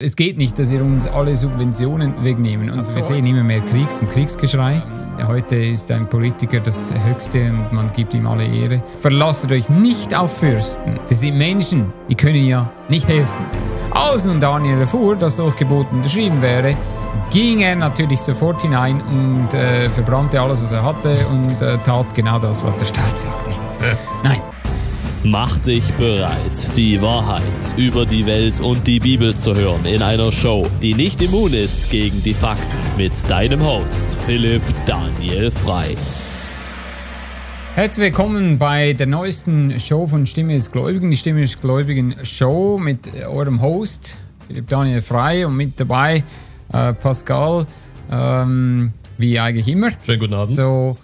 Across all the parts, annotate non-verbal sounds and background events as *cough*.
Es geht nicht, dass ihr uns alle Subventionen wegnehmen. Und wir sehen immer mehr Kriegs- und Kriegsgeschrei. Heute ist ein Politiker das Höchste und man gibt ihm alle Ehre. Verlasst euch nicht auf Fürsten. Sie sind Menschen, die können ja nicht helfen. Als nun Daniel erfuhr, dass solch Gebot unterschrieben wäre, ging er natürlich sofort hinein und äh, verbrannte alles, was er hatte und äh, tat genau das, was der Staat sagte. Äh. Nein, Mach dich bereit, die Wahrheit über die Welt und die Bibel zu hören in einer Show, die nicht immun ist gegen die Fakten mit deinem Host Philipp Daniel Frei. Herzlich willkommen bei der neuesten Show von Stimme des Gläubigen, die Stimme des Gläubigen Show mit äh, eurem Host Philipp Daniel Frei und mit dabei äh, Pascal, ähm, wie eigentlich immer. Schönen guten Abend. So,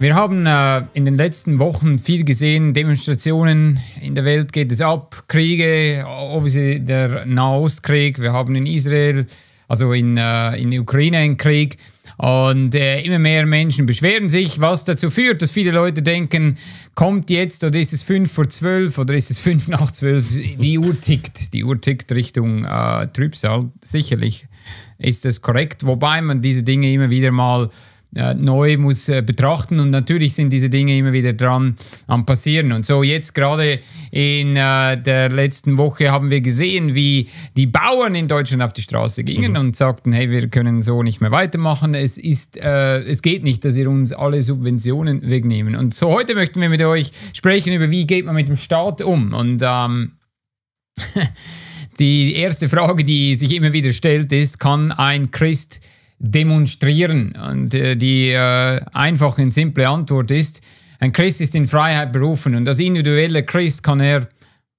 wir haben äh, in den letzten Wochen viel gesehen, Demonstrationen in der Welt geht es ab, Kriege, obviously der Nahostkrieg, wir haben in Israel, also in, äh, in der Ukraine einen Krieg und äh, immer mehr Menschen beschweren sich, was dazu führt, dass viele Leute denken, kommt jetzt oder ist es 5 vor 12 oder ist es 5 nach 12, die Uhr tickt, die Uhr tickt Richtung äh, Trübsal, sicherlich ist das korrekt, wobei man diese Dinge immer wieder mal äh, neu muss äh, betrachten und natürlich sind diese Dinge immer wieder dran am passieren. Und so jetzt gerade in äh, der letzten Woche haben wir gesehen, wie die Bauern in Deutschland auf die Straße gingen mhm. und sagten, hey, wir können so nicht mehr weitermachen. Es ist, äh, es geht nicht, dass ihr uns alle Subventionen wegnehmen. Und so heute möchten wir mit euch sprechen über, wie geht man mit dem Staat um. Und ähm, *laughs* die erste Frage, die sich immer wieder stellt, ist, kann ein Christ demonstrieren. Und äh, die äh, einfache und simple Antwort ist, ein Christ ist in Freiheit berufen und als individueller Christ kann er,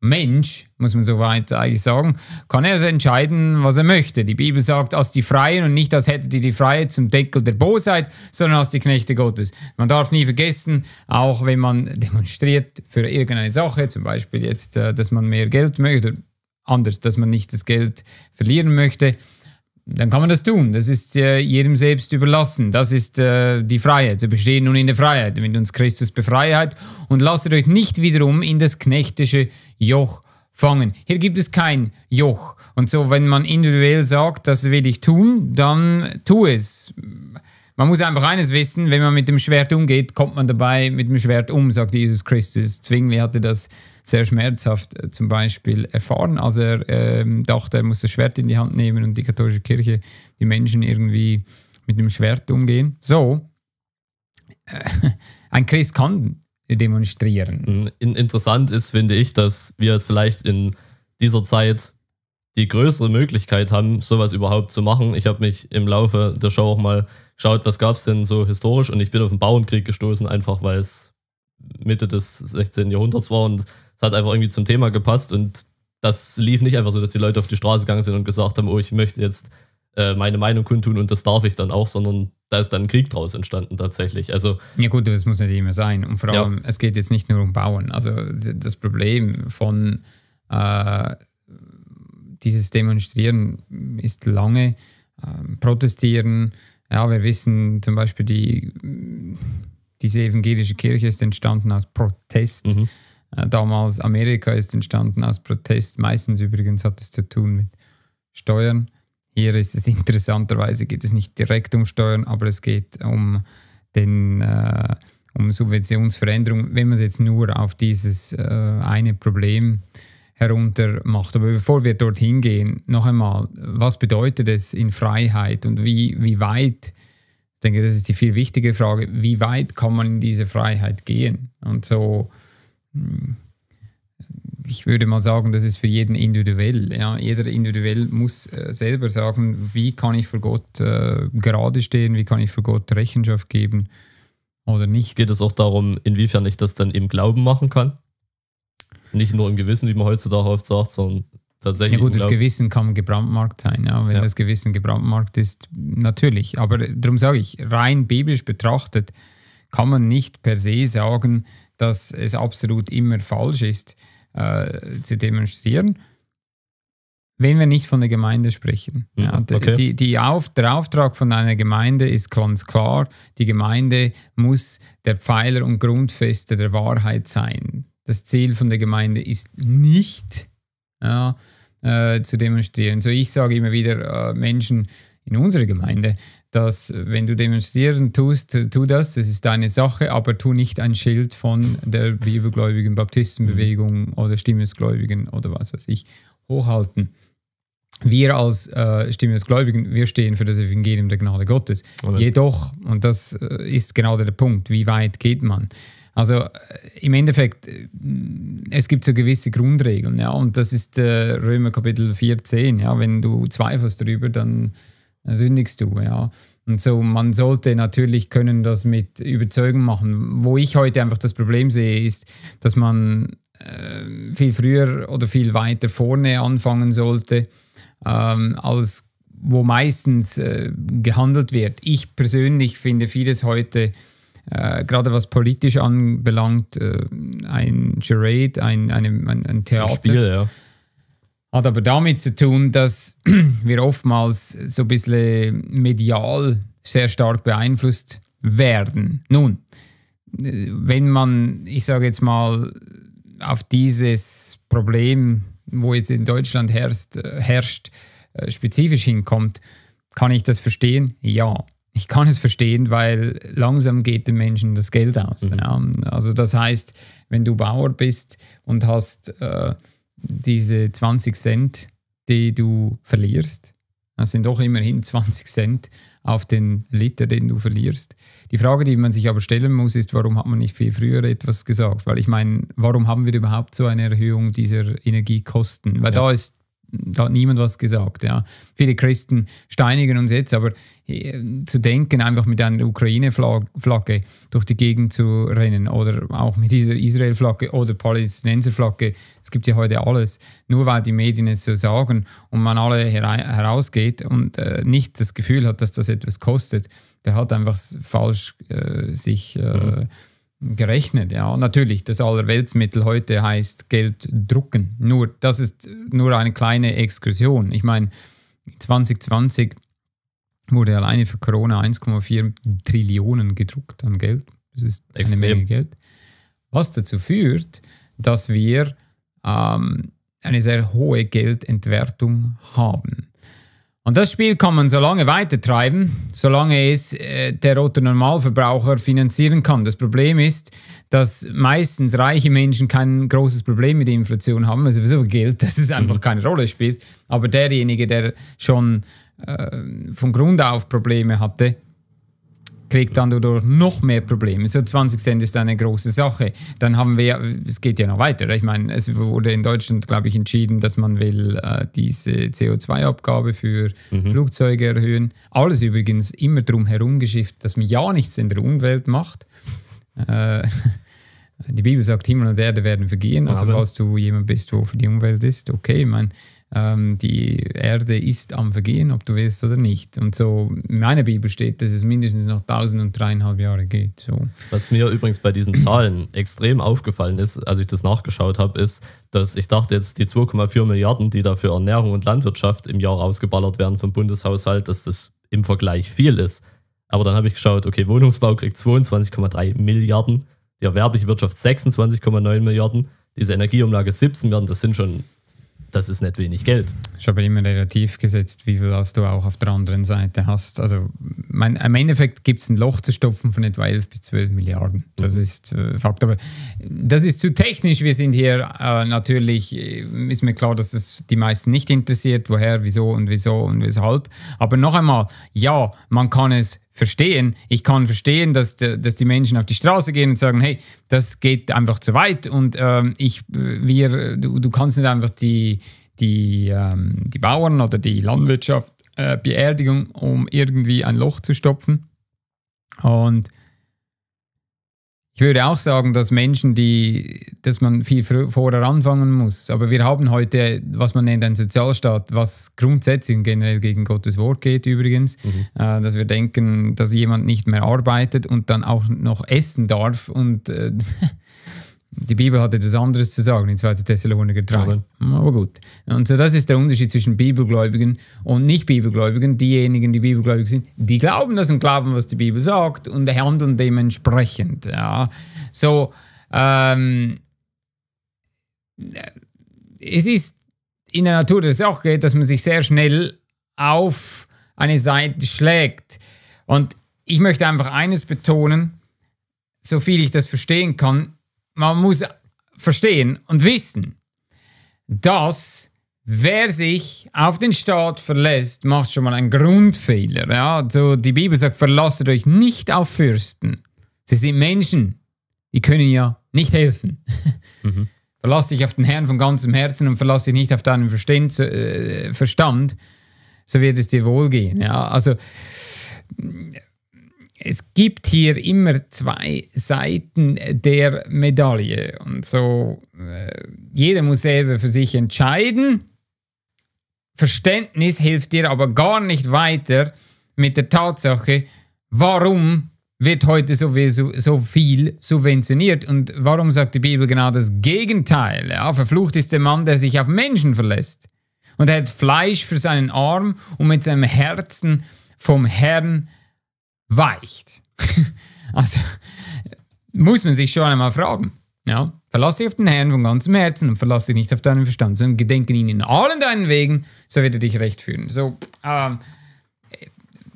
Mensch, muss man so weit eigentlich sagen, kann er entscheiden, was er möchte. Die Bibel sagt, als die Freien und nicht als hättet ihr die Freiheit zum Deckel der Bosheit, sondern als die Knechte Gottes. Man darf nie vergessen, auch wenn man *laughs* demonstriert für irgendeine Sache, zum Beispiel jetzt, äh, dass man mehr Geld möchte, anders, dass man nicht das Geld verlieren möchte, dann kann man das tun. Das ist äh, jedem selbst überlassen. Das ist äh, die Freiheit. Wir bestehen nun in der Freiheit, damit uns Christus befreit und lasst euch nicht wiederum in das knechtische Joch fangen. Hier gibt es kein Joch. Und so, wenn man individuell sagt, das will ich tun, dann tu es. Man muss einfach eines wissen, wenn man mit dem Schwert umgeht, kommt man dabei mit dem Schwert um, sagt Jesus Christus. Zwingli hatte das sehr schmerzhaft äh, zum Beispiel erfahren, als er ähm, dachte, er muss das Schwert in die Hand nehmen und die katholische Kirche, die Menschen irgendwie mit dem Schwert umgehen. So, äh, *laughs* ein Christ kann demonstrieren. Hm, interessant ist, finde ich, dass wir jetzt vielleicht in dieser Zeit die größere Möglichkeit haben, sowas überhaupt zu machen. Ich habe mich im Laufe der Show auch mal schaut, was gab es denn so historisch und ich bin auf den Bauernkrieg gestoßen, einfach weil es Mitte des 16. Jahrhunderts war und es hat einfach irgendwie zum Thema gepasst und das lief nicht einfach so, dass die Leute auf die Straße gegangen sind und gesagt haben, oh, ich möchte jetzt äh, meine Meinung kundtun und das darf ich dann auch, sondern da ist dann ein Krieg draus entstanden tatsächlich. Also ja gut, das muss nicht immer sein. Und vor allem, ja. es geht jetzt nicht nur um Bauern, Also das Problem von äh, dieses Demonstrieren ist lange, äh, protestieren, ja, wir wissen zum Beispiel, die, diese evangelische Kirche ist entstanden aus Protest. Mhm. Äh, damals Amerika ist entstanden aus Protest. Meistens übrigens hat es zu tun mit Steuern. Hier ist es interessanterweise, geht es nicht direkt um Steuern, aber es geht um, den, äh, um Subventionsveränderung. Wenn man es jetzt nur auf dieses äh, eine Problem äh, herunter macht. Aber bevor wir dorthin gehen, noch einmal, was bedeutet es in Freiheit und wie, wie weit, ich denke, das ist die viel wichtige Frage, wie weit kann man in diese Freiheit gehen? Und so, hm, ich würde mal sagen, das ist für jeden individuell. Ja? Jeder individuell muss äh, selber sagen, wie kann ich vor Gott äh, gerade stehen, wie kann ich vor Gott Rechenschaft geben oder nicht. Geht es auch darum, inwiefern ich das dann im Glauben machen kann? Nicht nur im Gewissen, wie man heutzutage oft sagt, sondern tatsächlich. Ja gut, das Gewissen kann gebrandmarkt sein. Ja. Wenn ja. das Gewissen gebrandmarkt ist, natürlich. Aber darum sage ich, rein biblisch betrachtet kann man nicht per se sagen, dass es absolut immer falsch ist, äh, zu demonstrieren, wenn wir nicht von der Gemeinde sprechen. ja, okay. die, die Auf, der Auftrag von einer Gemeinde ist ganz klar, die Gemeinde muss der Pfeiler und Grundfeste der Wahrheit sein das Ziel von der Gemeinde ist nicht ja, äh, zu demonstrieren. So ich sage immer wieder äh, Menschen in unserer Gemeinde, dass äh, wenn du demonstrieren tust, tu das, das ist deine Sache, aber tu nicht ein Schild von der bibelgläubigen Baptistenbewegung mhm. oder Stimmungsgläubigen oder was weiß ich hochhalten. Wir als äh, Stimmungsgläubigen, wir stehen für das Evangelium der Gnade Gottes. Oder? Jedoch, und das äh, ist genau der Punkt, wie weit geht man? Also äh, im Endeffekt, äh, es gibt so gewisse Grundregeln, ja, und das ist äh, Römer Kapitel 14, ja, wenn du zweifelst darüber, dann äh, sündigst du, ja. Und so, man sollte natürlich können das mit Überzeugung machen. Wo ich heute einfach das Problem sehe, ist, dass man äh, viel früher oder viel weiter vorne anfangen sollte, ähm, als wo meistens äh, gehandelt wird. Ich persönlich finde vieles heute äh, gerade was politisch anbelangt, äh, ein Charade, ein, einem, ein, ein, Theater. Ein Spiel, ja. Hat aber damit zu tun, dass *clears throat* wir oftmals so ein bisschen medial sehr stark beeinflusst werden. Nun, wenn man, ich sage jetzt mal, auf dieses Problem, wo jetzt in Deutschland äh, herrscht, herrscht äh, spezifisch hinkommt, kann ich das verstehen? Ja ich kann es verstehen, weil langsam geht den Menschen das Geld aus. Mhm. Ja. Also das heißt, wenn du Bauer bist und hast äh, diese 20 Cent, die du verlierst, das sind doch immerhin 20 *laughs* Cent auf den Liter, den du verlierst. Die Frage, die man sich aber stellen muss, ist, warum hat man nicht viel früher etwas gesagt? Weil ich meine, warum haben wir überhaupt so eine Erhöhung dieser Energiekosten? Weil ja. da ist da hat niemand was gesagt. Ja. Viele Christen steinigen uns jetzt, aber äh, zu denken, einfach mit einer Ukraine-Flagge durch die Gegend zu rennen oder auch mit dieser Israel-Flagge oder Palästinenser-Flagge, es gibt ja heute alles, nur weil die Medien es so sagen und man alle herausgeht und äh, nicht das Gefühl hat, dass das etwas kostet, der hat einfach falsch äh, sich äh, mhm gerechnet. Ja, natürlich, das Allerweltsmittel heute heißt Geld drucken. Nur, das ist nur eine kleine Exkursion. Ich meine, 2020 wurde alleine für Corona 1,4 Trillionen gedruckt an Geld. Das ist Extrem. eine Menge Geld. Was dazu führt, dass wir ähm, eine sehr hohe Geldentwertung haben. Und das Spiel kann man so lange weitertreiben, solange es äh, der rote Normalverbraucher finanzieren kann. Das Problem ist, dass meistens reiche Menschen kein großes Problem mit der Inflation haben, weil sowieso Geld, *laughs* dass es einfach mhm. keine Rolle spielt. Aber derjenige, der schon äh, von Grund auf Probleme hatte, kriegt dann dadurch noch mehr Probleme. So 20 Cent ist eine große Sache. Dann haben wir, es geht ja noch weiter. Ich meine, es wurde in Deutschland, glaube ich, entschieden, dass man will äh, diese CO2-Abgabe für mhm. Flugzeuge erhöhen. Alles übrigens immer drum herum geschifft, dass man ja nichts in der Umwelt macht. Äh, *laughs* die Bibel sagt, Himmel und Erde werden vergehen. Also Amen. falls du jemand bist, wo für die Umwelt ist, okay, ich meine, ähm, die Erde ist am Vergehen, ob du willst oder nicht. Und so in meiner Bibel steht, dass es mindestens noch tausend und dreieinhalb Jahre geht. So. Was mir übrigens bei diesen *clears throat* Zahlen extrem aufgefallen ist, als ich das nachgeschaut habe, ist, dass ich dachte jetzt, die 2,4 Milliarden, die da für Ernährung und Landwirtschaft im Jahr rausgeballert werden vom Bundeshaushalt, dass das im Vergleich viel ist. Aber dann habe ich geschaut, okay, Wohnungsbau kriegt 22,3 Milliarden, die erwerbliche Wirtschaft 26,9 Milliarden, diese Energieumlage 17 Milliarden, das sind schon das ist nicht wenig Geld. Ist aber immer relativ gesetzt, wie viel hast du auch auf der anderen Seite hast. Also mein, im Endeffekt gibt es ein Loch zu stopfen von etwa 11 bis 12 Milliarden. Das mhm. ist äh, Fakt. Aber das ist zu technisch. Wir sind hier äh, natürlich, äh, ist mir klar, dass das die meisten nicht interessiert, woher, wieso und wieso und weshalb. Aber noch einmal, ja, man kann es verstehen. Ich kann verstehen, dass, dass die Menschen auf die Straße gehen und sagen, hey, das geht einfach zu weit und ähm, ich, wir, du, du kannst nicht einfach die, die, ähm, die Bauern oder die Landwirtschaft äh, beerdigen, um irgendwie ein Loch zu stopfen. Und ich würde auch sagen, dass Menschen, die, dass man viel vorher anfangen muss. Aber wir haben heute, was man nennt, einen Sozialstaat, was grundsätzlich und generell gegen Gottes Wort geht übrigens, mhm. äh, dass wir denken, dass jemand nicht mehr arbeitet und dann auch noch essen darf und äh, *laughs* die Bibel hat etwas anderes zu sagen in 2. Thessaloniker 3. Aber. Aber gut. Und so, das ist der Unterschied zwischen Bibelgläubigen und Nicht-Bibelgläubigen. Diejenigen, die bibelgläubig sind, die glauben das und glauben, was die Bibel sagt und handeln dementsprechend. Ja. So, ähm, es ist in der Natur der Sache, dass man sich sehr schnell auf eine Seite schlägt. Und ich möchte einfach eines betonen, so viel ich das verstehen kann, man muss verstehen und wissen, dass wer sich auf den Staat verlässt, macht schon mal einen Grundfehler. Ja? Also die Bibel sagt, verlasset euch nicht auf Fürsten. Sie sind Menschen, die können ja nicht helfen. *laughs* Mhm. Verlass dich auf den Herrn von ganzem Herzen und verlass dich nicht auf deinen Verstand, äh, Verstand so wird es dir wohlgehen. Ja? Also es gibt hier immer zwei Seiten der Medaille. Und so, äh, jeder muss selber für sich entscheiden. Verständnis hilft dir aber gar nicht weiter mit der Tatsache, warum wird heute so, so viel subventioniert und warum sagt die Bibel genau das Gegenteil? Ja, verflucht ist der Mann, der sich auf Menschen verlässt. Und er hat Fleisch für seinen Arm und mit seinem Herzen vom Herrn weicht. *laughs* also muss man sich schon einmal fragen. Ja? Verlass dich auf den Herrn von ganzem Herzen und verlass dich nicht auf deinen Verstand, sondern gedenke ihn in allen deinen Wegen, so wird er dich recht führen. So, ähm,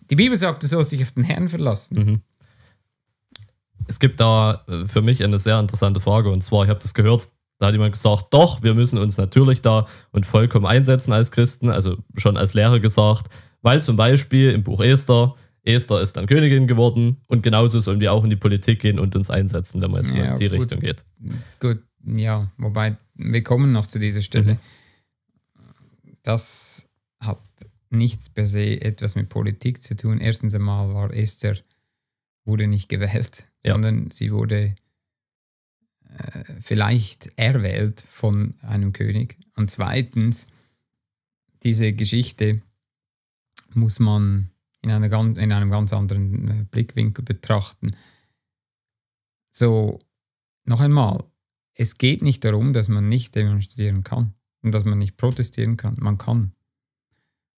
die Bibel sagt, du sollst dich auf den Herrn verlassen. Mhm. Es gibt da äh, für mich eine sehr interessante Frage und zwar, ich habe das gehört, da hat jemand gesagt, doch, wir müssen uns natürlich da und vollkommen einsetzen als Christen, also schon als Lehrer gesagt, weil zum Beispiel im Buch Esther Esther ist dann Königin geworden und genauso sollen wir auch in die Politik gehen und uns einsetzen, wenn man jetzt ja, in die gut, Richtung geht. Gut, ja, wobei wir kommen noch zu dieser Stelle. Mhm. Das hat nicht per se etwas mit Politik zu tun. Erstens einmal war Esther, wurde nicht gewählt, ja. sondern sie wurde äh, vielleicht erwählt von einem König. Und zweitens, diese Geschichte muss man in, eine, in einem ganz anderen äh, Blickwinkel betrachten. So, noch einmal, es geht nicht darum, dass man nicht demonstrieren kann und dass man nicht protestieren kann. Man kann.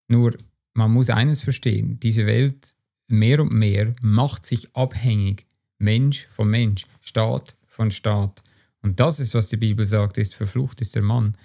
Nur, man muss eines verstehen, diese Welt mehr und mehr macht sich abhängig, Mensch von Mensch, Staat von Staat. Und das ist, was die Bibel sagt, ist verflucht ist der Mann,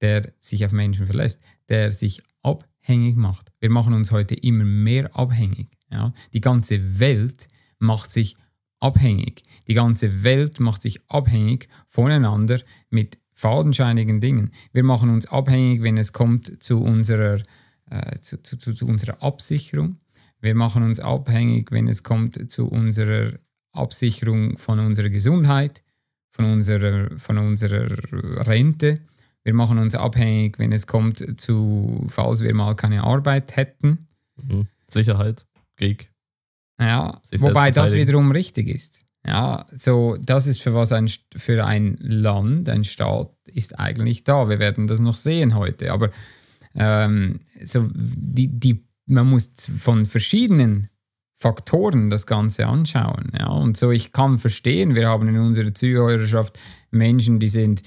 der sich auf Menschen verlässt, der sich ab abhängig macht. Wir machen uns heute immer mehr abhängig. Ja? Die ganze Welt macht sich abhängig. Die ganze Welt macht sich abhängig voneinander mit fadenscheinigen Dingen. Wir machen uns abhängig, wenn es kommt zu unserer, äh, zu, zu, zu, zu unserer Absicherung. Wir machen uns abhängig, wenn es kommt zu unserer Absicherung von unserer Gesundheit, von unserer, von unserer Rente, wir machen uns abhängig, wenn es kommt zu, falls wir mal keine Arbeit hätten. Mhm. Sicherheit, Gig. Ja, wobei das wiederum richtig ist. Ja, so das ist für was ein für ein Land, ein Staat ist eigentlich da. Wir werden das noch sehen heute. Aber ähm, so die, die, man muss von verschiedenen Faktoren das Ganze anschauen. Ja, und so ich kann verstehen, wir haben in unserer Zuhörerschaft Menschen, die sind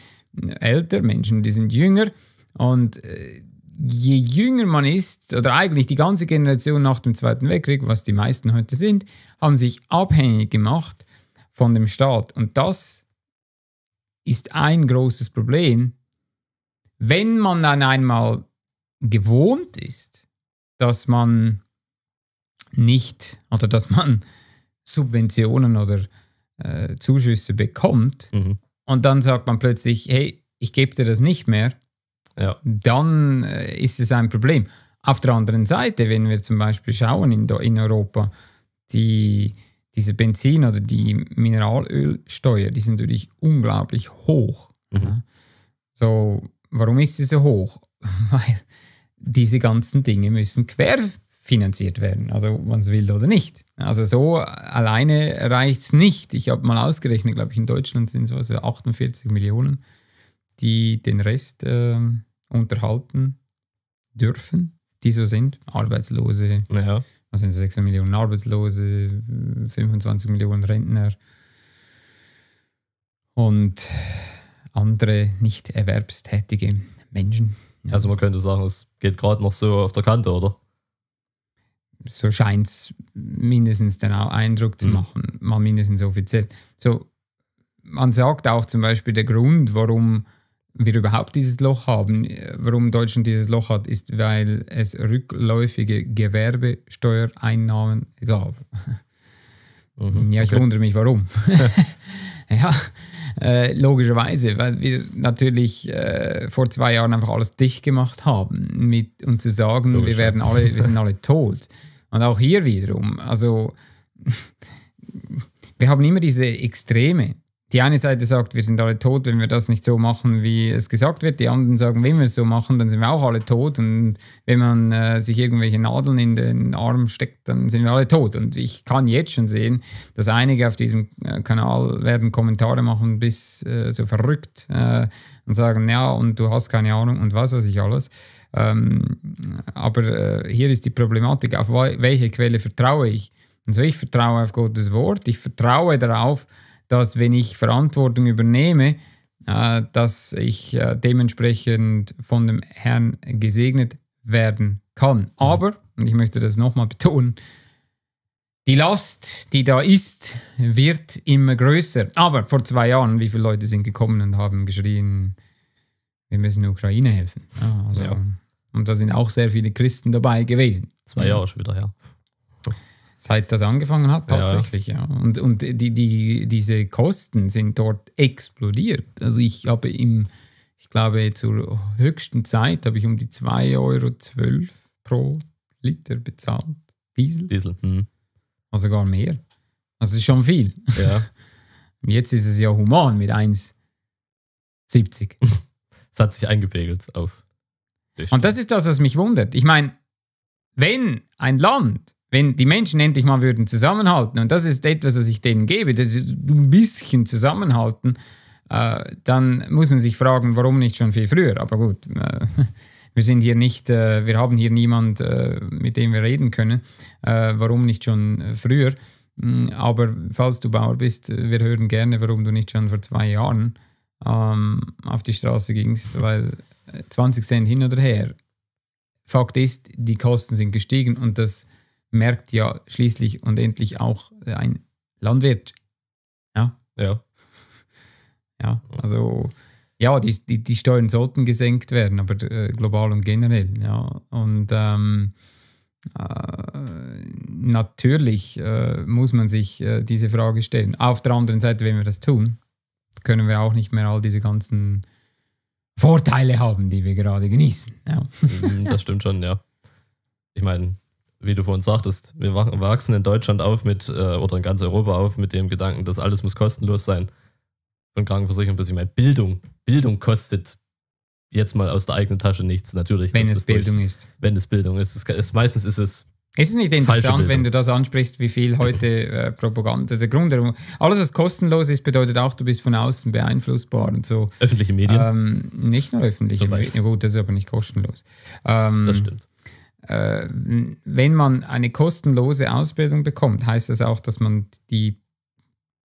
älter, Menschen, die sind jünger. Und äh, je jünger man ist, oder eigentlich die ganze Generation nach dem Zweiten Weltkrieg, was die meisten heute sind, haben sich abhängig gemacht von dem Staat. Und das ist ein großes Problem. Wenn man dann einmal gewohnt ist, dass man nicht oder dass man Subventionen oder äh, Zuschüsse bekommt, mhm und dann sagt man plötzlich, hey, ich gebe dir das nicht mehr, ja. dann äh, ist es ein Problem. Auf der anderen Seite, wenn wir zum Beispiel schauen in, in Europa, die, diese Benzin- oder die Mineralölsteuer, die ist natürlich unglaublich hoch. Mhm. Ja. So, warum ist sie so hoch? *laughs* Weil diese ganzen Dinge müssen quer finanziert werden, also ob man es will oder nicht. Also so alleine reicht es nicht. Ich habe mal ausgerechnet, glaube ich, in Deutschland sind es also 48 Millionen, die den Rest äh, unterhalten dürfen, die so sind. Arbeitslose, ja. sind 6 Millionen Arbeitslose, 25 Millionen Rentner und andere nicht erwerbstätige Menschen. Ja. Also man könnte sagen, es geht gerade noch so auf der Kante, oder? so scheint es mindestens den Eindruck zu mhm. machen, mhm. mal mindestens offiziell. So, man sagt auch zum Beispiel, der Grund, warum wir überhaupt dieses Loch haben, äh, warum Deutschland dieses Loch hat, ist, weil es rückläufige Gewerbesteuereinnahmen gab. Mhm. Ja, ich okay. wundere mich, warum. *laughs* ja, äh, logischerweise, weil wir natürlich äh, vor zwei Jahren einfach alles dicht gemacht haben mit, und zu sagen, wir werden alle, wir sind alle tot. Und auch hier wiederum, also *laughs* wir haben immer diese Extreme. Die eine Seite sagt, wir sind alle tot, wenn wir das nicht so machen, wie es gesagt wird. Die anderen sagen, wenn wir es so machen, dann sind wir auch alle tot. Und wenn man äh, sich irgendwelche Nadeln in den Arm steckt, dann sind wir alle tot. Und ich kann jetzt schon sehen, dass einige auf diesem äh, Kanal werden Kommentare machen bis äh, so verrückt äh, und sagen, ja, und du hast keine Ahnung und was weiß ich alles. Ähm, aber äh, hier ist die Problematik, auf welche Quelle vertraue ich? Also ich vertraue auf Gottes Wort, ich vertraue darauf, dass wenn ich Verantwortung übernehme, äh, dass ich äh, dementsprechend von dem Herrn gesegnet werden kann. Mhm. Aber, und ich möchte das nochmal betonen, die Last, die da ist, wird immer größer. Aber vor zwei Jahren, wie viele Leute sind gekommen und haben geschrien, wir müssen der Ukraine helfen. Ja, ah, also, ja. Und da sind auch sehr viele Christen dabei gewesen. Zwei Jahre schon wieder her. Seit das angefangen hat, tatsächlich, ja. ja. Und, und die, die, diese Kosten sind dort explodiert. Also ich habe im, ich glaube, zur höchsten Zeit habe ich um die 2,12 Euro pro Liter bezahlt. Diesel. Diesel. Hm. Also gar mehr. Also ist schon viel. Ja. *laughs* Jetzt ist es ja human mit 1,70. *laughs* Es hat sich eingepegelt auf das und das ist das, was mich wundert. Ich meine, wenn ein Land, wenn die Menschen endlich mal würden zusammenhalten, und das ist etwas, was ich denen gebe, dass sie ein bisschen zusammenhalten, äh, dann muss man sich fragen, warum nicht schon viel früher. Aber gut, äh, *laughs* wir sind hier nicht, äh, wir haben hier niemand, äh, mit dem wir reden können. Äh, warum nicht schon früher? Mm, aber falls du Bauer bist, äh, wir hören gerne, warum du nicht schon vor zwei Jahren ähm, auf die Straße gingst, weil 20 Cent hin oder her. Fakt ist, die Kosten sind gestiegen und das merkt ja schließlich und endlich auch äh, ein Landwirt. Ja. Ja. Ja, also ja, die, die, die Steuern sollten gesenkt werden, aber äh, global und generell. Ja. Und ähm, äh, natürlich äh, muss man sich äh, diese Frage stellen. Auf der anderen Seite, wenn wir das tun, können wir auch nicht mehr all diese ganzen Vorteile haben, die wir gerade genießen. Ja. Mhm, das stimmt schon, ja. Ich meine, wie du vorhin sagtest, wir wachsen in Deutschland auf mit, äh, oder in ganz Europa auf mit dem Gedanken, dass alles muss kostenlos sein. Von Krankenversicherung bis ich meine, Bildung. Bildung kostet jetzt mal aus der eigenen Tasche nichts, natürlich. Wenn es Bildung durch, ist. Wenn es Bildung ist. Es, es, meistens ist es ist es nicht interessant, wenn du das ansprichst, wie viel heute äh, Propaganda, der Grund, alles was kostenlos ist, bedeutet auch, du bist von außen beeinflussbar und so. Öffentliche Medien? Ähm, nicht nur öffentliche Medien, Ja, gut, das ist aber nicht kostenlos. Ähm, das stimmt. Äh, wenn man eine kostenlose Ausbildung bekommt, heißt das auch, dass man die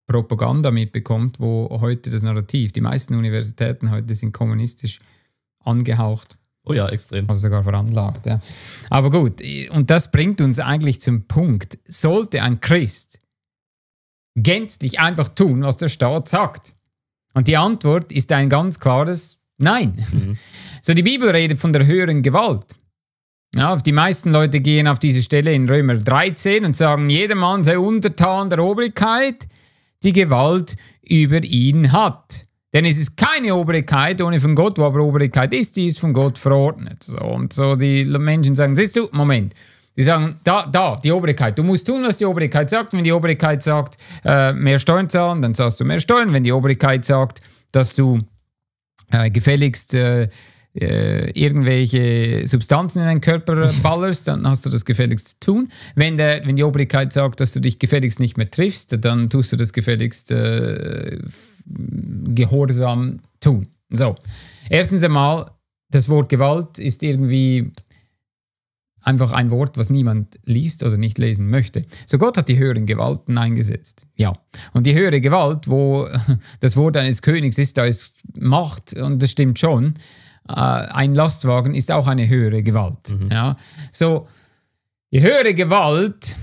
Propaganda mitbekommt, wo heute das Narrativ, die meisten Universitäten heute sind kommunistisch angehaucht Oh ja, extrem. Also sogar veranlagt, ja. Aber gut, und das bringt uns eigentlich zum Punkt. Sollte ein Christ gänzlich einfach tun, was der Staat sagt? Und die Antwort ist ein ganz klares Nein. Mhm. *laughs* So, die Bibel redet von der höheren Gewalt. Ja, die meisten Leute gehen auf diese Stelle in Römer 13 und sagen, jeder Mann sei untertan der Obrigkeit, die Gewalt über ihn hat. Denn es ist keine Obrigkeit ohne von Gott, wo aber Obrigkeit ist, die ist von Gott verordnet. So, und so die Menschen sagen, siehst du, Moment, die sagen, da, da, die Obrigkeit. Du musst tun, was die Obrigkeit sagt. Wenn die Obrigkeit sagt, äh, mehr Steuern zahlen, dann zahlst du mehr Steuern. Wenn die Obrigkeit sagt, dass du äh, gefälligst äh, äh irgendwelche Substanzen in deinen Körper *laughs* ballerst, dann hast du das gefälligst zu tun. Wenn, der, wenn die Obrigkeit sagt, dass du dich gefälligst nicht mehr triffst, dann tust du das gefälligst äh, gehorsam tun. So, erstens einmal, das Wort Gewalt ist irgendwie einfach ein Wort, was niemand liest oder nicht lesen möchte. So Gott hat die höheren Gewalten eingesetzt. Ja. Und die höhere Gewalt, wo *laughs* das Wort eines Königs ist, da ist Macht und das stimmt schon. Äh, ein Lastwagen ist auch eine höhere Gewalt. Mhm. Ja. So, die höhere Gewalt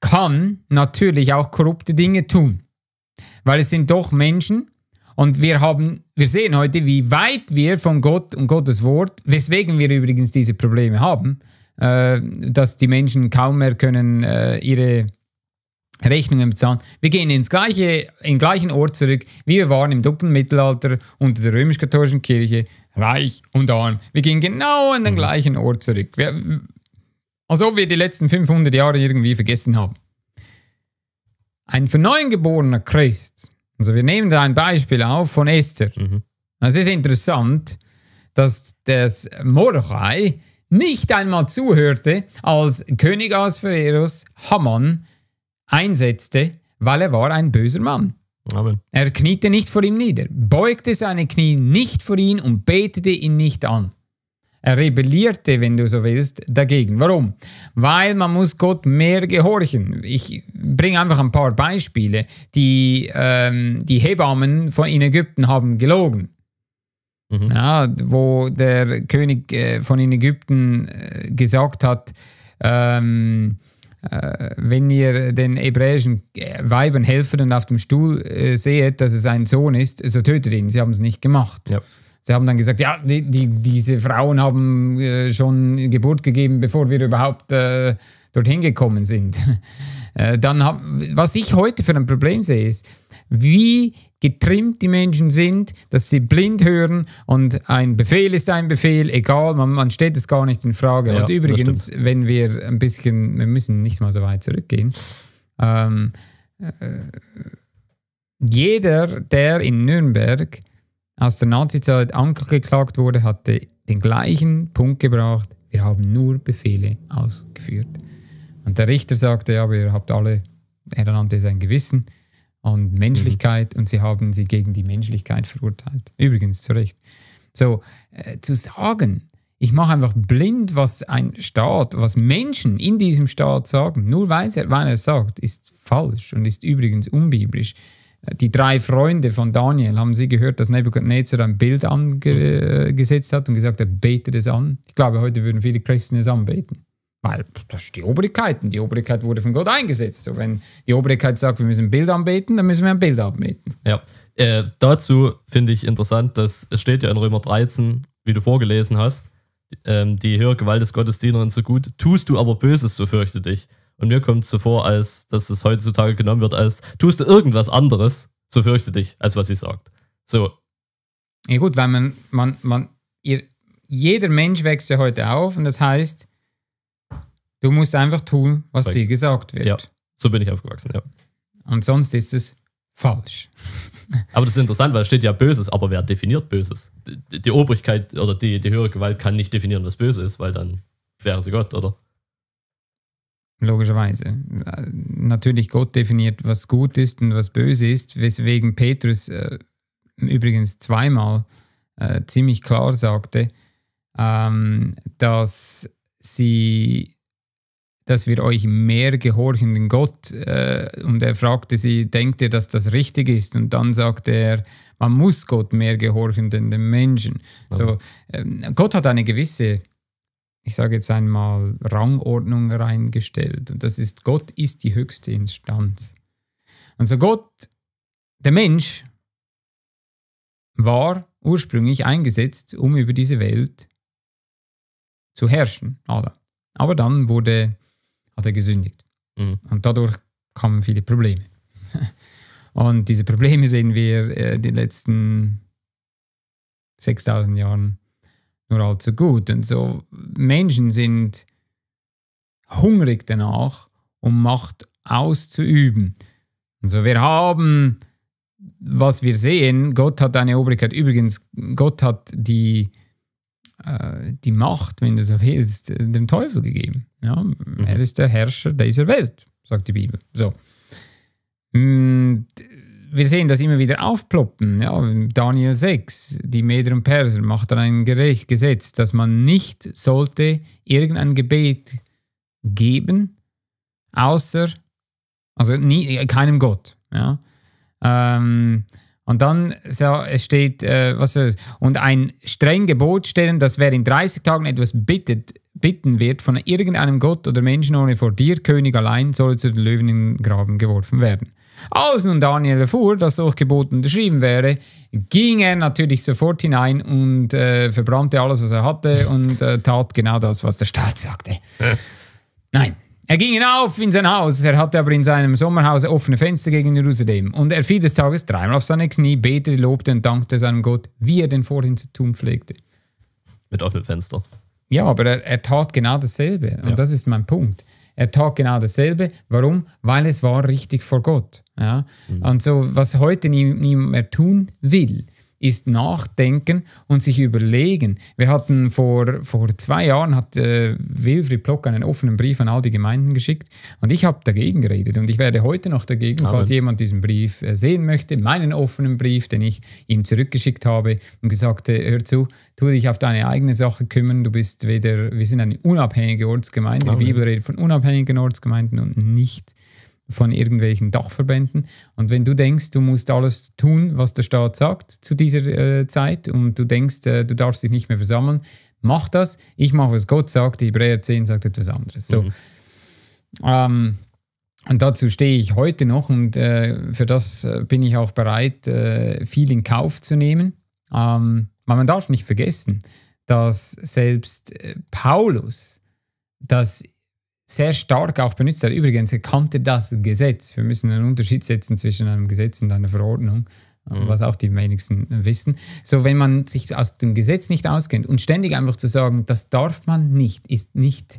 kann natürlich auch korrupte Dinge tun weil es sind doch Menschen und wir haben, wir sehen heute, wie weit wir von Gott und Gottes Wort, weswegen wir übrigens diese Probleme haben, äh, dass die Menschen kaum mehr können äh, ihre Rechnungen bezahlen. Wir gehen ins gleiche, in gleichen Ort zurück, wie wir waren im dunklen Mittelalter unter der römisch-katholischen Kirche, reich und arm. Wir gehen genau an den mhm. gleichen Ort zurück. Wir, als ob wir die letzten 500 Jahre irgendwie vergessen haben ein von neuem geborener Christ, also wir nehmen da ein Beispiel auf von Esther. Mhm. Es ist interessant, dass das Mordechai nicht einmal zuhörte, als König Asphorus Hammann einsetzte, weil er war ein böser Mann. Amen. Er kniete nicht vor ihm nieder, beugte seine Knie nicht vor ihn und betete ihn nicht an rebellierte, wenn du so willst, dagegen. Warum? Weil man muss Gott mehr gehorchen. Ich bringe einfach ein paar Beispiele. Die, ähm, die Hebammen von in Ägypten haben gelogen. Mhm. Ja, wo der König äh, von in Ägypten äh, gesagt hat, ähm, äh, wenn ihr den hebräischen äh, Weibern helfen und auf dem Stuhl äh, seht, dass es ein Sohn ist, so tötet ihn. Sie haben es nicht gemacht. Ja. Sie haben dann gesagt, ja, die, die, diese Frauen haben äh, schon Geburt gegeben, bevor wir überhaupt äh, dorthin gekommen sind. *laughs* äh, dann hab, was ich heute für ein Problem sehe, ist, wie getrimmt die Menschen sind, dass sie blind hören und ein Befehl ist ein Befehl, egal, man, man steht es gar nicht in Frage. Ja, also übrigens, wenn wir ein bisschen, wir müssen nicht mal so weit zurückgehen. Ähm, äh, jeder, der in Nürnberg aus der Nazizeit angeklagt wurde, hatte den gleichen Punkt gebracht, wir haben nur Befehle ausgeführt. Und der Richter sagte, ja, aber ihr habt alle, er nannte sein Gewissen und Menschlichkeit mhm. und sie haben sie gegen die Menschlichkeit verurteilt. Übrigens zu Recht. So, äh, zu sagen, ich mache einfach blind, was ein Staat, was Menschen in diesem Staat sagen, nur weil, er, weil er sagt, ist falsch und ist übrigens unbiblisch. Die drei Freunde von Daniel haben sie gehört, dass Nebuchadnezzar ein Bild angesetzt hat und gesagt hat, betet es an. Ich glaube, heute würden viele Christen es anbeten. Weil das sind die Obrigkeiten. die Obrigkeit wurde von Gott eingesetzt. So, wenn die Obrigkeit sagt, wir müssen ein Bild anbeten, dann müssen wir ein Bild anbeten. Ja, äh, dazu finde ich interessant, dass es steht ja in Römer 13, wie du vorgelesen hast, ähm, die höhere Gewalt des Gottesdieners so gut, tust du aber Böses, so fürchte dich. Und mir kommt es so vor, als dass es heutzutage genommen wird, als tust du irgendwas anderes, so fürchte dich, als was sie sagt. So. Ja, gut, weil man, man, man, ihr, jeder Mensch wächst ja heute auf und das heißt, du musst einfach tun, was Richtig. dir gesagt wird. Ja, so bin ich aufgewachsen, ja. Und sonst ist es falsch. *laughs* aber das ist interessant, weil es steht ja Böses, aber wer definiert Böses? Die, die Obrigkeit oder die, die höhere Gewalt kann nicht definieren, was böse ist, weil dann wäre sie Gott, oder? Logischerweise. Natürlich Gott definiert, was gut ist und was böse ist, weswegen Petrus äh, übrigens zweimal äh, ziemlich klar sagte, ähm, dass sie dass wir euch mehr gehorchen den Gott. Äh, und er fragte sie, denkt ihr, dass das richtig ist? Und dann sagte er, man muss Gott mehr gehorchen denn den Menschen. Mhm. So, ähm, Gott hat eine gewisse ich sage jetzt einmal, Rangordnung reingestellt. Und das ist, Gott ist die höchste Instanz. Und so also Gott, der Mensch, war ursprünglich eingesetzt, um über diese Welt zu herrschen. Adam. Aber dann wurde, hat er gesündigt. Mhm. Und dadurch kamen viele Probleme. *laughs* Und diese Probleme sehen wir äh, in den letzten 6000 Jahren nur allzu gut. Und so Menschen sind hungrig danach, um Macht auszuüben. Und so wir haben, was wir sehen, Gott hat eine Obrigkeit. Übrigens, Gott hat die, äh, die Macht, wenn du so willst, dem Teufel gegeben. Ja? Mhm. Er ist der Herrscher dieser Welt, sagt die Bibel. So. Und mm, wir sehen das immer wieder aufploppen. Ja, Daniel 6, die Meder und Perser, macht dann ein Gericht, Gesetz, dass man nicht sollte irgendein Gebet geben, außer, also nie, keinem Gott. Ja. Ähm, und dann so, es steht, äh, was und ein streng Gebot stellen, dass wer in 30 Tagen etwas bittet, bitten wird von irgendeinem Gott oder Menschen ohne vor dir, König allein, soll zu den Löwen in den Graben geworfen werden. Als nun Daniel erfuhr, dass solch Gebot unterschrieben wäre, ging er natürlich sofort hinein und äh, verbrannte alles, was er hatte und äh, tat genau das, was der Staat sagte. Nein, er ging hinauf in sein Haus, er hatte aber in seinem Sommerhaus offene Fenster gegen Jerusalem. Und er fiel des Tages dreimal auf seine Knie, betete, lobte und dankte seinem Gott, wie er den vorhin zu tun pflegte. Mit offenem Fenster. Ja, aber er, er tat genau dasselbe. Und ja. das ist mein Punkt. Er äh, tat genau dasselbe. Warum? Weil es war richtig vor Gott. Ja? Mhm. Und so, was heute niemand nie mehr tun will, ist nachdenken und sich überlegen. Wir hatten vor, vor zwei Jahren, hat äh, Wilfried Plock einen offenen Brief an all die Gemeinden geschickt und ich habe dagegen geredet und ich werde heute noch dagegen, Amen. falls jemand diesen Brief äh, sehen möchte, meinen offenen Brief, den ich ihm zurückgeschickt habe und gesagt, äh, hör zu, tu dich auf deine eigene Sache kümmern, du bist weder, wir sind eine unabhängige Ortsgemeinde, Amen. die Bibel redet von unabhängigen Ortsgemeinden und nicht von irgendwelchen Dachverbänden. Und wenn du denkst, du musst alles tun, was der Staat sagt zu dieser äh, Zeit und du denkst, äh, du darfst dich nicht mehr versammeln, mach das. Ich mache, was Gott sagt. Die Hebräer 10 sagt etwas anderes. So. Mhm. Ähm, und dazu stehe ich heute noch und äh, für das äh, bin ich auch bereit, äh, viel in Kauf zu nehmen. Ähm, man darf nicht vergessen, dass selbst äh, Paulus das sehr stark auch benutzt hat. Übrigens, er kannte das Gesetz. Wir müssen einen Unterschied setzen zwischen einem Gesetz und einer Verordnung, äh, mhm. was auch die wenigsten äh, wissen. So, wenn man sich aus dem Gesetz nicht auskennt und ständig einfach zu sagen, das darf man nicht, ist nicht,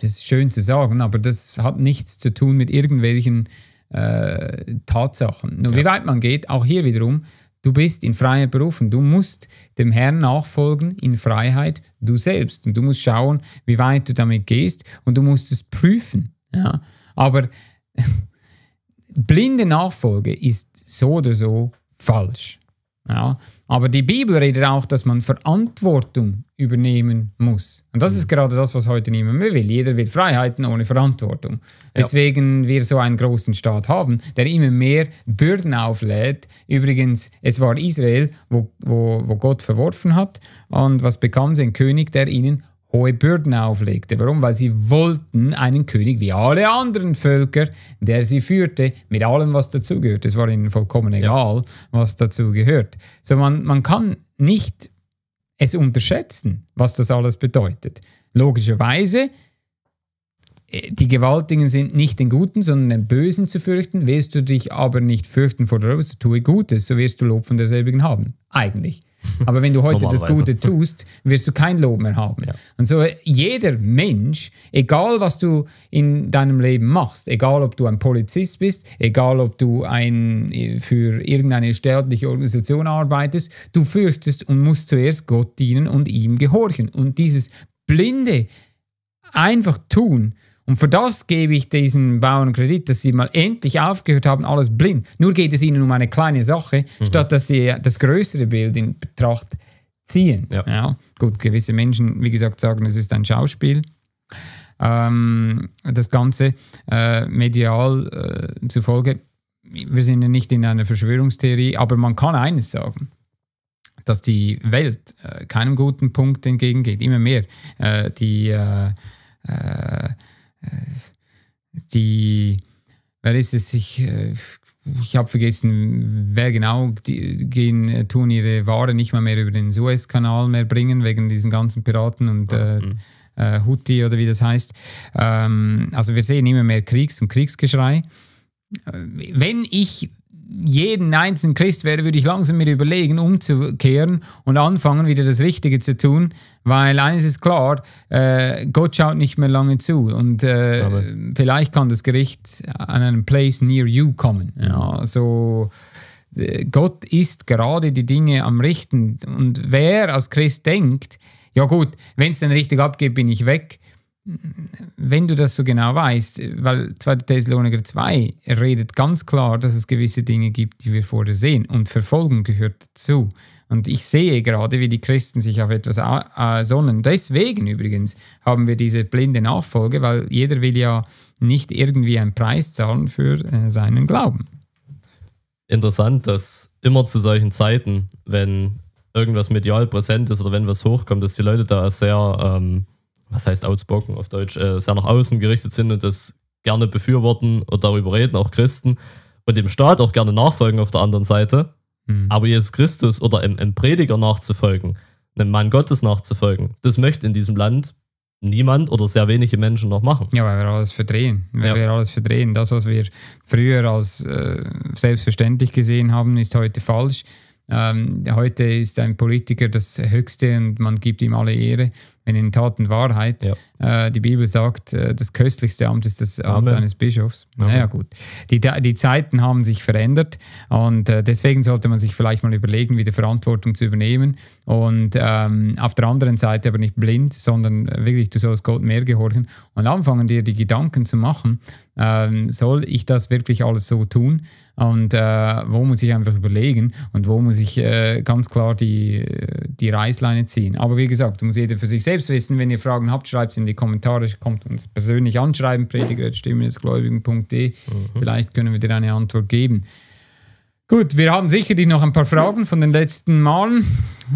das ist schön zu sagen, aber das hat nichts zu tun mit irgendwelchen äh, Tatsachen. Nur ja. wie weit man geht, auch hier wiederum, Du bist in Freiheit berufen. Du musst dem Herrn nachfolgen in Freiheit, du selbst. Und du musst schauen, wie weit du damit gehst und du musst es prüfen. Ja? Aber *laughs* blinde Nachfolge ist so oder so falsch. Ja? Aber die Bibel redet auch, dass man Verantwortung übernehmen muss. Und das mhm. ist gerade das, was heute niemand mehr will. Jeder will Freiheiten ohne Verantwortung. Weswegen ja. wir so einen großen Staat haben, der immer mehr Bürden auflädt. Übrigens, es war Israel, wo, wo, wo Gott verworfen hat. Und was bekam, sein König, der ihnen hohe Bürden auflegte. Warum? Weil sie wollten einen König wie alle anderen Völker, der sie führte, mit allem, was dazugehört. Es war ihnen vollkommen egal, ja. was dazugehört. So, man, man kann nicht es unterschätzen, was das alles bedeutet. Logischerweise äh, die Gewaltigen sind nicht den Guten, sondern den Bösen zu fürchten. Wirst du dich aber nicht fürchten vor der Rose, tue Gutes, so wirst du Lob von derselbigen haben. Eigentlich. Aber wenn du heute das Gute tust, wirst du kein Lob mehr haben. Ja. Und so äh, jeder Mensch, egal was du in deinem Leben machst, egal ob du ein Polizist bist, egal ob du ein, äh, für irgendeine staatliche Organisation arbeitest, du fürchtest und musst zuerst Gott dienen und ihm gehorchen. Und dieses blinde einfach tun und für das gebe ich diesen Bauern Kredit, dass sie mal endlich aufgehört haben, alles blind. Nur geht es ihnen um eine kleine Sache, mhm. statt dass sie das größere Bild in Betracht ziehen. Ja. ja. Gut, gewisse Menschen, wie gesagt, sagen, es ist ein Schauspiel. Ähm, das Ganze äh, medial äh, zufolge. Wir sind ja nicht in einer Verschwörungstheorie, aber man kann eines sagen dass die Welt äh, keinem guten Punkt entgegengeht, immer mehr. Äh, die äh, äh äh, die, wer ist es? Ich, äh, ich habe vergessen, wer genau, die gehen, äh, tun ihre Ware nicht mal mehr über den Suezkanal mehr bringen, wegen diesen ganzen Piraten und mhm. äh, Houthi oder wie das heißt. Ähm, also wir sehen immer mehr Kriegs- und Kriegsgeschrei. Wenn ich jeden einzelnen Christ wäre, würde ich langsam mir überlegen, umzukehren und anfangen, wieder das Richtige zu tun, weil eines ist klar, äh, Gott schaut nicht mehr lange zu und äh, vielleicht kann das Gericht an einem Place near you kommen. Ja, also Gott ist gerade die Dinge am Richten und wer als Christ denkt, ja gut, wenn es dann richtig abgeht, bin ich weg, wenn du das so genau weißt, weil 2. Thessaloniker 2 redet ganz klar, dass es gewisse Dinge gibt, die wir vorher sehen und verfolgen gehört dazu. Und ich sehe gerade, wie die Christen sich auf etwas sonnen. Deswegen übrigens haben wir diese blinde Nachfolge, weil jeder will ja nicht irgendwie einen Preis zahlen für äh, seinen Glauben. Interessant, dass immer zu solchen Zeiten, wenn irgendwas medial präsent ist oder wenn was hochkommt, dass die Leute da sehr... Ähm was heißt outspoken auf Deutsch, äh, sehr nach außen gerichtet sind und das gerne befürworten und darüber reden, auch Christen, und dem Staat auch gerne nachfolgen auf der anderen Seite. Mhm. Aber Jesus Christus oder einem, einem Prediger nachzufolgen, einem Mann Gottes nachzufolgen, das möchte in diesem Land niemand oder sehr wenige Menschen noch machen. Ja, weil wir alles verdrehen. Weil ja. wir alles verdrehen. Das, was wir früher als äh, selbstverständlich gesehen haben, ist heute falsch. Ähm, heute ist ein Politiker das Höchste und man gibt ihm alle Ehre in Taten Wahrheit. Ja. Äh, die Bibel sagt, äh, das köstlichste Amt ist das Amt Amen. eines Bischofs. Amen. Naja, gut. Die, die Zeiten haben sich verändert und äh, deswegen sollte man sich vielleicht mal überlegen, wieder Verantwortung zu übernehmen und ähm, auf der anderen Seite aber nicht blind, sondern wirklich, du sollst Gott mehr gehorchen und anfangen, dir die Gedanken zu machen, ähm, soll ich das wirklich alles so tun? Und äh, wo muss ich einfach überlegen und wo muss ich äh, ganz klar die, äh, die Reißleine ziehen? Aber wie gesagt, du musst jeder für sich selbst selbst wissen. Wenn ihr Fragen habt, schreibt es in die Kommentare. Kommt uns persönlich anschreiben, prediger.stimmenesgläubigen.de. Mhm. Vielleicht können wir dir eine Antwort geben. Gut, wir haben sicherlich noch ein paar Fragen von den letzten Malen.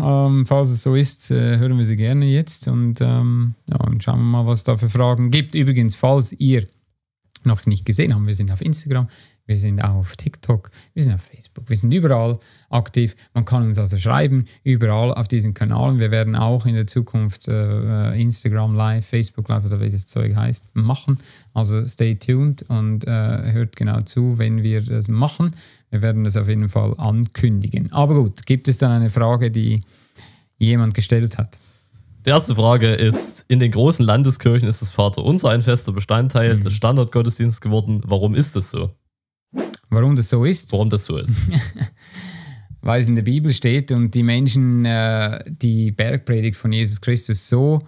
Ähm, falls es so ist, äh, hören wir sie gerne jetzt und, ähm, ja, und schauen wir mal, was da für Fragen gibt. Übrigens, falls ihr noch nicht gesehen habt, wir sind auf Instagram wir sind auch auf TikTok, wir sind auf Facebook, wir sind überall aktiv. Man kann uns also schreiben, überall auf diesen Kanalen. Wir werden auch in der Zukunft äh, äh, Instagram Live, Facebook Live oder wie das Zeug heißt, machen. Also stay tuned und äh, hört genau zu, wenn wir das machen. Wir werden das auf jeden Fall ankündigen. Aber gut, gibt es dann eine Frage, die jemand gestellt hat? Die erste Frage ist: In den großen Landeskirchen ist das Vater unser ein fester Bestandteil mhm. des Standardgottesdienstes geworden. Warum ist das so? Warum das so ist? Warum das so ist. *laughs* Weil es in der Bibel steht und die Menschen äh, die Bergpredigt von Jesus Christus so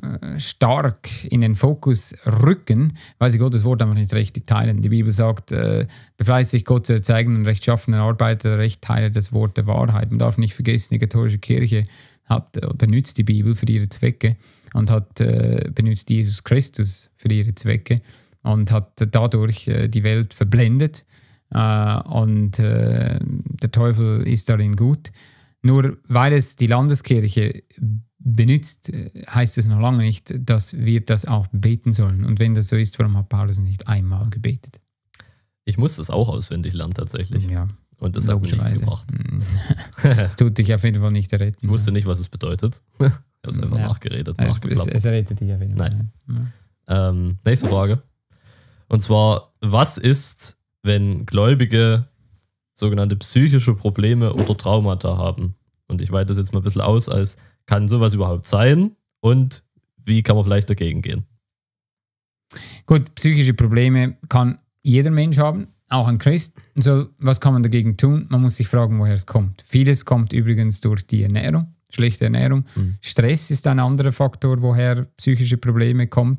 äh, stark in den Fokus rücken, weil sie Gottes Wort einfach nicht richtig teilen. Die Bibel sagt, äh, befleißt dich Gott zu erzeigen und rechtschaffenen Arbeiter, recht teile das Wort der Wahrheit. Man darf nicht vergessen, die katholische Kirche hat, äh, benutzt die Bibel für ihre Zwecke und hat äh, benutzt Jesus Christus für ihre Zwecke und hat dadurch äh, die Welt verblendet. Äh, und äh, der Teufel ist darin gut. Nur weil es die Landeskirche benützt, heißt es noch lange nicht, dass wir das auch beten sollen. Und wenn das so ist, warum hat Paulus nicht einmal gebetet? Ich muss das auch auswendig lernen tatsächlich. Ja. Und das hat mir nichts gemacht. *laughs* Es tut dich auf jeden Fall nicht retten. Ich wusste nicht, was es bedeutet. *laughs* Ich habe es einfach ja. nachgeredet. Es, es, es rettet dich auf jeden Fall. Nein. Nein. Ähm, nächste Frage. Und zwar, was ist, wenn Gläubige sogenannte psychische Probleme oder Traumata haben? Und ich weite das jetzt mal ein bisschen aus, als kann sowas überhaupt sein und wie kann man vielleicht dagegen gehen? Gut, psychische Probleme kann jeder Mensch haben, auch ein Christ. So, was kann man dagegen tun? Man muss sich fragen, woher es kommt. Vieles kommt übrigens durch die Ernährung, schlechte Ernährung. Mhm. Stress ist ein anderer Faktor, woher psychische Probleme kommen.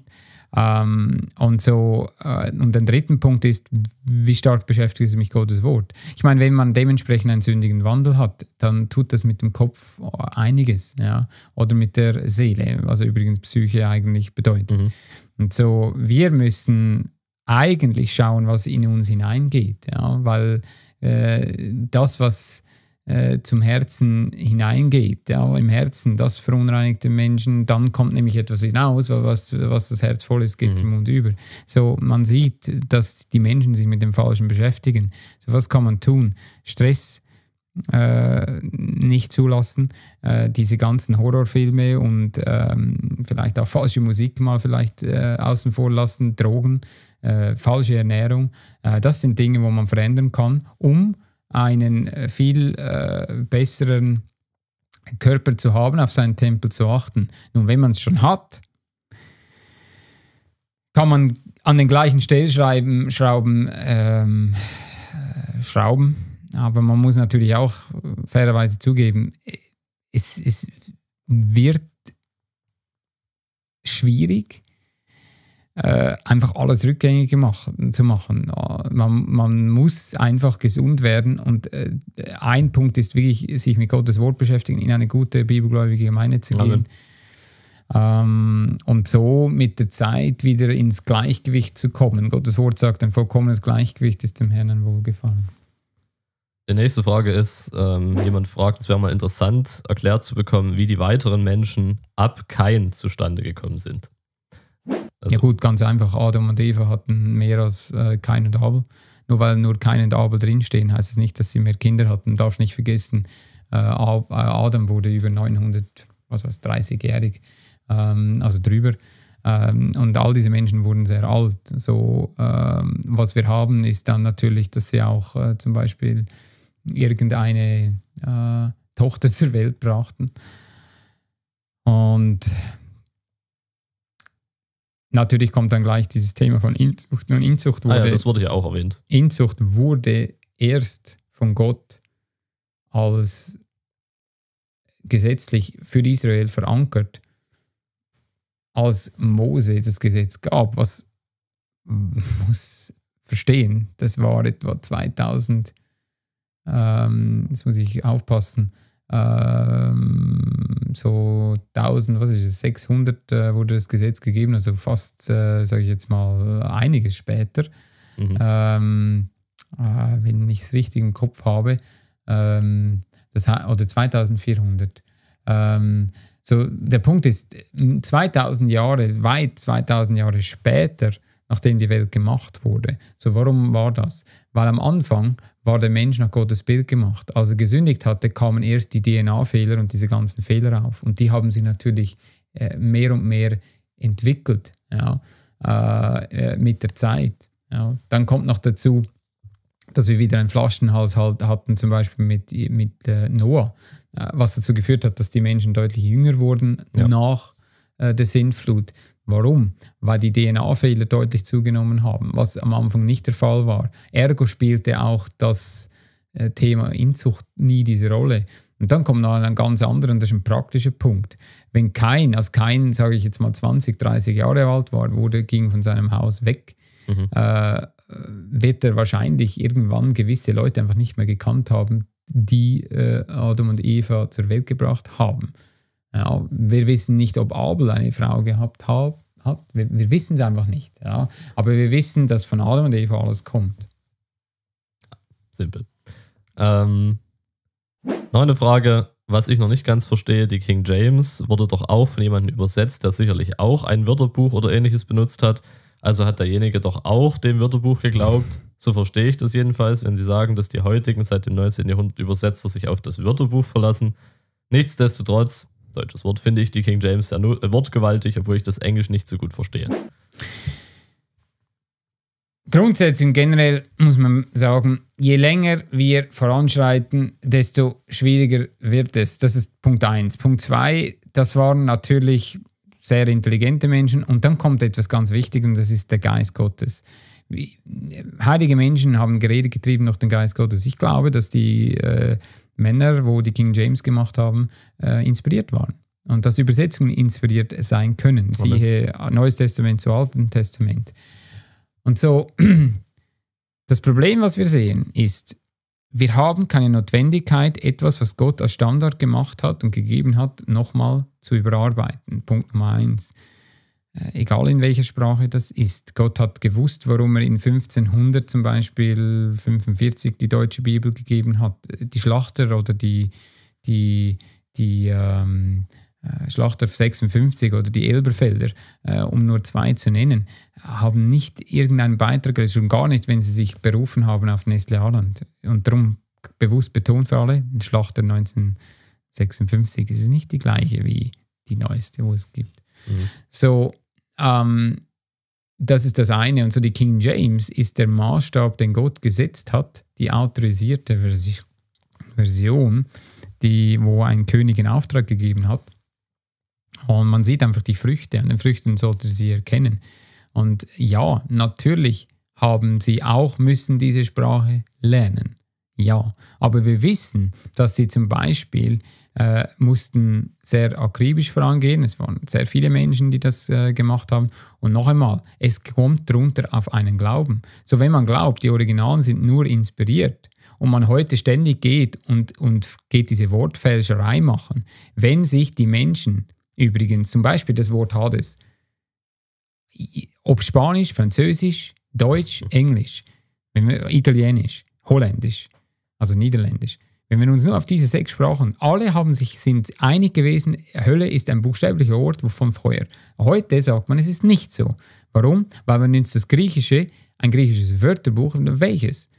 Ähm, und so, äh, und den dritten Punkt ist, wie stark beschäftigt es mich Gottes Wort? Ich meine, wenn man dementsprechend einen sündigen Wandel hat, dann tut das mit dem Kopf einiges, ja, oder mit der Seele, was übrigens Psyche eigentlich bedeutet. Mhm. Und so, wir müssen eigentlich schauen, was in uns hineingeht, ja, weil äh, das, was äh, zum Herzen hineingeht, ja, im Herzen, das verunreinigt den Menschen, dann kommt nämlich etwas hinaus, was, was das Herz voll ist, geht mhm. im Mund über. So, man sieht, dass die Menschen sich mit dem Falschen beschäftigen. So, was kann man tun? Stress äh, nicht zulassen. Äh, diese ganzen Horrorfilme und ähm, vielleicht auch falsche Musik mal vielleicht äh, außen vor lassen, Drogen, äh, falsche Ernährung. Äh, das sind Dinge, wo man verändern kann, um einen äh, viel äh, besseren Körper zu haben, auf seinen Tempel zu achten. Nun, wenn man es schon hat, kann man an den gleichen Stellschrauben Schrauben, ähm, äh, Schrauben. Aber man muss natürlich auch fairerweise zugeben, es, es wird schwierig, äh, einfach alles rückgängig mach, zu machen. Man, man, muss einfach gesund werden und äh, ein Punkt ist wirklich, sich mit Gottes Wort beschäftigen, in eine gute bibelgläubige Gemeinde zu gehen. Ähm, und so mit der Zeit wieder ins Gleichgewicht zu kommen. Gottes Wort sagt, ein vollkommenes Gleichgewicht ist dem Herrn ein Wohlgefallen. Die nächste Frage ist, ähm, jemand fragt, es wäre mal interessant, erklärt zu bekommen, wie die weiteren Menschen ab Kain zustande gekommen sind. Also ja gut, ganz einfach, Adam und Eva hatten mehr als äh, Kain und Abel. Nur weil nur Kain und Abel drinstehen, heißt es das nicht, dass sie mehr Kinder hatten. darf nicht vergessen, äh, äh, Adam wurde über 900, was weiß 30-jährig, ähm, also drüber. Ähm, und all diese Menschen wurden sehr alt. So, ähm, was wir haben, ist dann natürlich, dass sie auch äh, zum Beispiel irgendeine äh, Tochter *laughs* zur Welt brachten. Und Natürlich kommt dann gleich dieses Thema von Inzucht. Nun, Inzucht wurde. Ah ja, das wurde ja auch erwähnt. Inzucht wurde erst von Gott als gesetzlich für Israel verankert, als Mose das Gesetz gab. Was *laughs* muss verstehen, das war etwa 2000, ähm, jetzt muss ich aufpassen, ähm, so 1000, was ist es, 600 äh, wurde das Gesetz gegeben, also fast, äh, sage ich jetzt mal, einiges später, mhm. ähm, äh, wenn ich es richtig im Kopf habe, ähm, das, oder 2400. Ähm, so, der Punkt ist, 2000 äh, Jahre, weit 2000 Jahre später, nachdem die Welt gemacht wurde. So, warum war das? Weil am Anfang war der Mensch nach Gottes Bild gemacht. Als er gesündigt hatte, kamen erst die DNA-Fehler und diese ganzen Fehler auf. Und die haben sich natürlich äh, mehr und mehr entwickelt ja, äh, äh, mit der Zeit. Ja. Dann kommt noch dazu, dass wir wieder einen Flaschenhals halt hatten, zum Beispiel mit, mit äh, Noah, äh, was dazu geführt hat, dass die Menschen deutlich jünger wurden ja. nach äh, der Sintflut. Warum? Weil die DNA-Fehler deutlich zugenommen haben, was am Anfang nicht der Fall war. Ergo spielte auch das äh, Thema Inzucht nie diese Rolle. Und dann kommt noch ein ganz anderer, und das ist ein praktischer Punkt. Wenn kein, als kein, sage ich jetzt mal 20, 30 Jahre alt war, wurde, ging von seinem Haus weg, mhm. äh, wird er wahrscheinlich irgendwann gewisse Leute einfach nicht mehr gekannt haben, die äh, Adam und Eva zur Welt gebracht haben. Ja, wir wissen nicht, ob Abel eine Frau gehabt hat. Wir, wir wissen es einfach nicht. Ja. Aber wir wissen, dass von Adam und Eva alles kommt. Simpel. Ähm, noch eine Frage, was ich noch nicht ganz verstehe. Die King James wurde doch auch von jemandem übersetzt, der sicherlich auch ein Wörterbuch oder ähnliches benutzt hat. Also hat derjenige doch auch dem Wörterbuch geglaubt. So verstehe ich das jedenfalls, wenn Sie sagen, dass die heutigen seit dem 19. Jahrhundert Übersetzer sich auf das Wörterbuch verlassen. Nichtsdestotrotz, deutsches Wort finde ich, die King James ja sehr äh, wortgewaltig, obwohl ich das Englisch nicht so gut verstehe. Grundsätzlich und generell muss man sagen, je länger wir voranschreiten, desto schwieriger wird es. Das ist Punkt 1. Punkt 2, das waren natürlich sehr intelligente Menschen. Und dann kommt etwas ganz Wichtiges und das ist der Geist Gottes. Äh, heilige Menschen haben Gerede getrieben durch den Geist Gottes. Ich glaube, dass die äh, Männer, wo die King James gemacht haben, äh, inspiriert waren. Und dass Übersetzungen inspiriert sein können. Amen. Siehe Neues Testament zu Alten Testament. Und so, *clears throat* das Problem, was wir sehen, ist, wir haben keine Notwendigkeit, etwas, was Gott als Standard gemacht hat und gegeben hat, nochmal zu überarbeiten. Punkt Nummer eins. Äh, egal in welcher Sprache das ist. Gott hat gewusst, warum er in 1500 zum Beispiel 45 die deutsche Bibel gegeben hat. Die Schlachter oder die, die, die ähm, äh, Schlachter 56 oder die Elberfelder, äh, um nur zwei zu nennen, haben nicht irgendeinen Beitrag, also schon gar nicht, wenn sie sich berufen haben auf Nestle Holland. Und darum bewusst betont für alle, Schlachter 1956 ist nicht die gleiche wie die neueste, wo es gibt. Mhm. So, ähm, das ist das eine. Und so die King James ist der Maßstab, den Gott gesetzt hat, die autorisierte Versi Version, die, wo ein König in Auftrag gegeben hat. Und man sieht einfach die Früchte. An den Früchten sollte sie erkennen. Und ja, natürlich haben sie auch müssen diese Sprache lernen. Ja, aber wir wissen, dass sie zum Beispiel äh, mussten sehr akribisch vorangehen. Es waren sehr viele Menschen, die das äh, gemacht haben. Und noch einmal, es kommt darunter auf einen Glauben. So wenn man glaubt, die Originalen sind nur inspiriert und man heute ständig geht und, und geht diese Wortfälscherei machen, wenn sich die Menschen übrigens, zum Beispiel das Wort Hades, ob Spanisch, Französisch, Deutsch, Englisch, Italienisch, Holländisch, also Niederländisch, wenn wir uns nur auf diese sechs Sprachen, alle haben sich, sind einig gewesen, Hölle ist ein buchstäblicher Ort von Feuer. Heute sagt man, es ist nicht so. Warum? Weil man nimmt das Griechische, ein griechisches Wörterbuch, welches,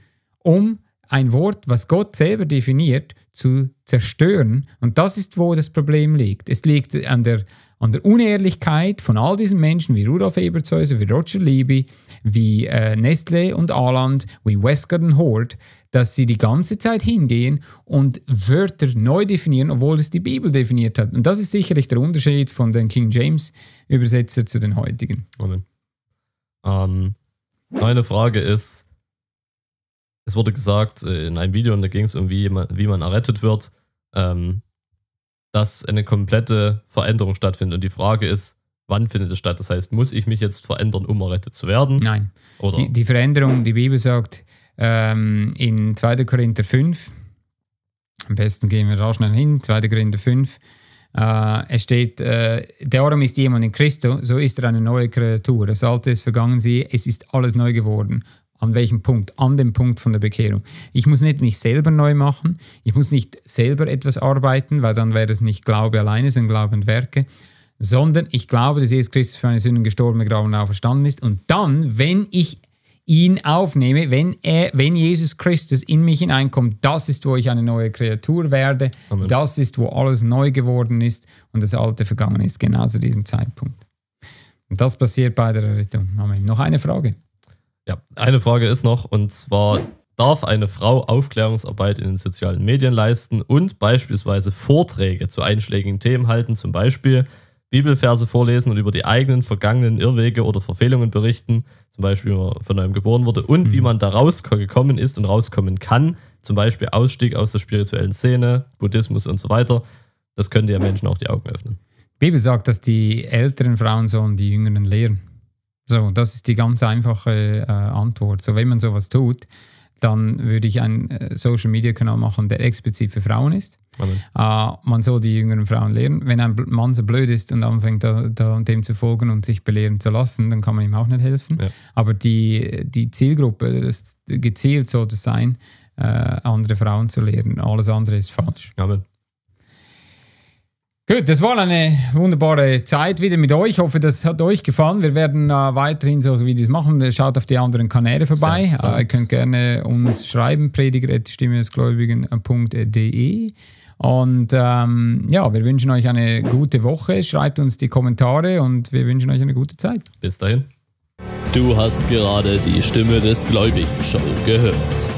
um ein Wort, was Gott selber definiert, zu zerstören. Und das ist, wo das Problem liegt. Es liegt an der, an der Unehrlichkeit von all diesen Menschen wie Rudolf Ebershäuser, wie Roger Libby, wie äh, Nestle und Aland, wie Wesker und Hort, dass sie die ganze Zeit hingehen und Wörter neu definieren, obwohl es die Bibel definiert hat. Und das ist sicherlich der Unterschied von den King James Übersetzer zu den heutigen. Okay. Ähm, meine Frage ist, es wurde gesagt äh, in einem Video, und da ging es um, wie man, wie man errettet wird, ähm, dass eine komplette Veränderung stattfindet. Und die Frage ist, wann findet es statt? Das heißt, muss ich mich jetzt verändern, um errettet zu werden? Nein. Oder? Die, die Veränderung, die Bibel sagt ähm, in 2. Korinther 5, am besten gehen wir da schnell hin, 2. Korinther 5, äh, es steht, äh, darum ist jemand in Christo, so ist er eine neue Kreatur. Das Alte ist vergangen, sie, es ist alles neu geworden. An welchem Punkt? An dem Punkt von der Bekehrung. Ich muss nicht mich selber neu machen, ich muss nicht selber etwas arbeiten, weil dann wäre es nicht Glaube alleine, sondern Glaube und Werke, sondern ich glaube, dass Jesus Christus für meine Sünden gestorben, begraben und auferstanden ist. Und dann, wenn ich ihn aufnehme, wenn, er, wenn Jesus Christus in mich hineinkommt, das ist, wo ich eine neue Kreatur werde, Amen. das ist, wo alles neu geworden ist und das Alte vergangen ist, genau zu diesem Zeitpunkt. Und das passiert bei der Errettung. Amen. Noch eine Frage. Ja, eine Frage ist noch, und zwar darf eine Frau Aufklärungsarbeit in den sozialen Medien leisten und beispielsweise Vorträge zu einschlägigen Themen halten, zum Beispiel Bibelverse vorlesen und über die eigenen vergangenen Irrwege oder Verfehlungen berichten, zum Beispiel wie man von neuem geboren wurde und mhm. wie man da rausgekommen ist und rauskommen kann, zum Beispiel Ausstieg aus der spirituellen Szene, Buddhismus und so weiter. Das könnte ja Menschen auch die Augen öffnen. Die Bibel sagt, dass die älteren Frauen sollen die Jüngeren lehren. So, das ist die ganz einfache äh, Antwort. So, wenn man sowas tut, dann würde ich einen äh, Social Media Kanal machen, der explizit für Frauen ist äh, man soll die jüngeren Frauen lehren. Wenn ein Mann so blöd ist und anfängt, da, da, dem zu folgen und sich belehren zu lassen, dann kann man ihm auch nicht helfen. Ja. Aber die, die Zielgruppe, das gezielt sollte sein, äh, andere Frauen zu lehren. Alles andere ist falsch. Amen. Gut, das war eine wunderbare Zeit wieder mit euch. Ich hoffe, das hat euch gefallen. Wir werden äh, weiterhin solche Videos machen. Schaut auf die anderen Kanäle vorbei. Äh, ihr könnt gerne uns schreiben, prediger.stimmesgläubigen.de. Und ähm, ja, wir wünschen euch eine gute Woche. Schreibt uns die Kommentare und wir wünschen euch eine gute Zeit. Bis dahin. Du hast gerade die Stimme des Gläubigen Show gehört.